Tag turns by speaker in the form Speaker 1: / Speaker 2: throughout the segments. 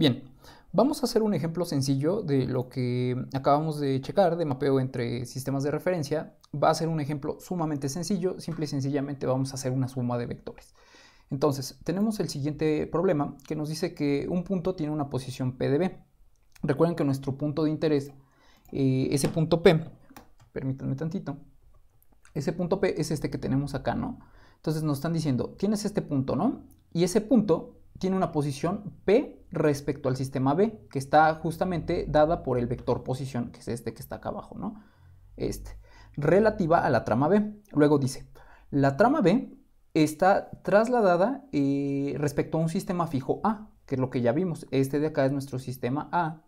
Speaker 1: Bien, vamos a hacer un ejemplo sencillo de lo que acabamos de checar, de mapeo entre sistemas de referencia. Va a ser un ejemplo sumamente sencillo, simple y sencillamente vamos a hacer una suma de vectores. Entonces, tenemos el siguiente problema que nos dice que un punto tiene una posición P de B. Recuerden que nuestro punto de interés, eh, ese punto P, permítanme tantito, ese punto P es este que tenemos acá, ¿no? Entonces nos están diciendo, tienes este punto, ¿no? Y ese punto tiene una posición P respecto al sistema B, que está justamente dada por el vector posición, que es este que está acá abajo, ¿no? Este, relativa a la trama B. Luego dice, la trama B está trasladada eh, respecto a un sistema fijo A, que es lo que ya vimos. Este de acá es nuestro sistema A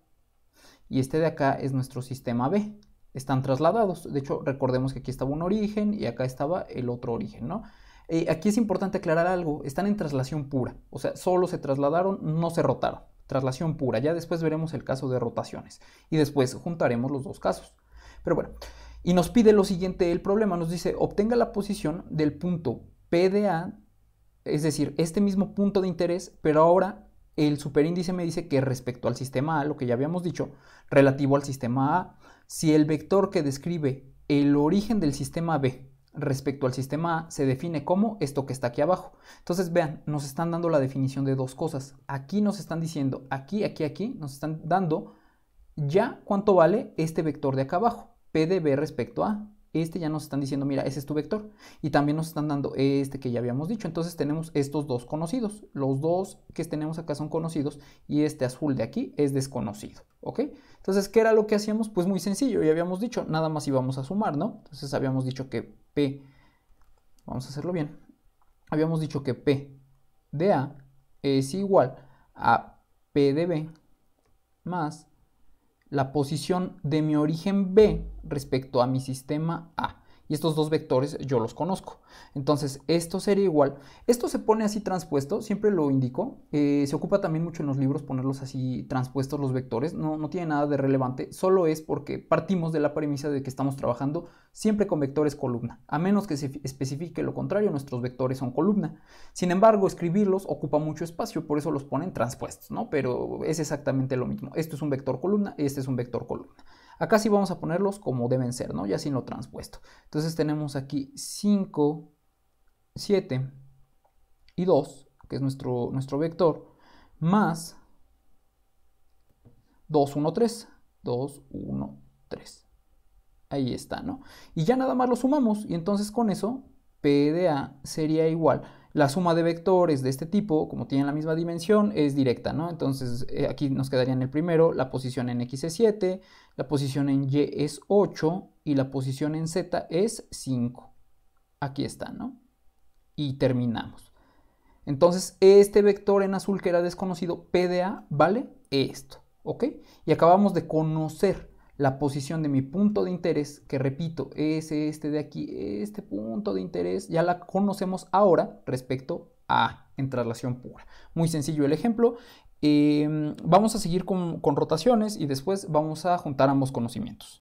Speaker 1: y este de acá es nuestro sistema B. Están trasladados. De hecho, recordemos que aquí estaba un origen y acá estaba el otro origen, ¿no? Eh, aquí es importante aclarar algo, están en traslación pura, o sea, solo se trasladaron, no se rotaron. Traslación pura, ya después veremos el caso de rotaciones y después juntaremos los dos casos. Pero bueno, y nos pide lo siguiente, el problema nos dice, obtenga la posición del punto P A, es decir, este mismo punto de interés, pero ahora el superíndice me dice que respecto al sistema A, lo que ya habíamos dicho, relativo al sistema A, si el vector que describe el origen del sistema B respecto al sistema A se define como esto que está aquí abajo. Entonces, vean, nos están dando la definición de dos cosas. Aquí nos están diciendo, aquí, aquí, aquí, nos están dando ya cuánto vale este vector de acá abajo, P de B respecto a este ya nos están diciendo, mira, ese es tu vector. Y también nos están dando este que ya habíamos dicho. Entonces tenemos estos dos conocidos. Los dos que tenemos acá son conocidos y este azul de aquí es desconocido. ¿Ok? Entonces, ¿qué era lo que hacíamos? Pues muy sencillo, ya habíamos dicho, nada más íbamos a sumar, ¿no? Entonces habíamos dicho que P, vamos a hacerlo bien, habíamos dicho que P de A es igual a P de B más la posición de mi origen B respecto a mi sistema A y estos dos vectores yo los conozco. Entonces, esto sería igual. Esto se pone así transpuesto, siempre lo indico. Eh, se ocupa también mucho en los libros ponerlos así transpuestos los vectores. No, tiene nada de relevante, solo es porque partimos de la premisa de que estamos trabajando siempre con vectores columna. A menos que se especifique lo contrario, nuestros vectores son columna. Sin embargo, escribirlos ocupa mucho espacio, por eso los ponen transpuestos, ¿no? Pero es exactamente lo mismo. Esto es un vector columna, este es un vector columna. Acá sí vamos a ponerlos como deben ser, ¿no? Ya sin lo transpuesto. Entonces tenemos aquí 5, 7 y 2, que es nuestro, nuestro vector, más 2, 1, 3. 2, 1, 3. Ahí está, ¿no? Y ya nada más lo sumamos y entonces con eso pda sería igual la suma de vectores de este tipo, como tienen la misma dimensión, es directa, ¿no? Entonces eh, aquí nos quedaría en el primero, la posición en x es 7, la posición en y es 8 y la posición en z es 5. Aquí está, ¿no? Y terminamos. Entonces este vector en azul que era desconocido, PDA, vale esto, ¿ok? Y acabamos de conocer la posición de mi punto de interés, que repito, es este de aquí, este punto de interés, ya la conocemos ahora respecto a en traslación pura. Muy sencillo el ejemplo. Em, vamos a seguir con rotaciones y después vamos a juntar ambos conocimientos.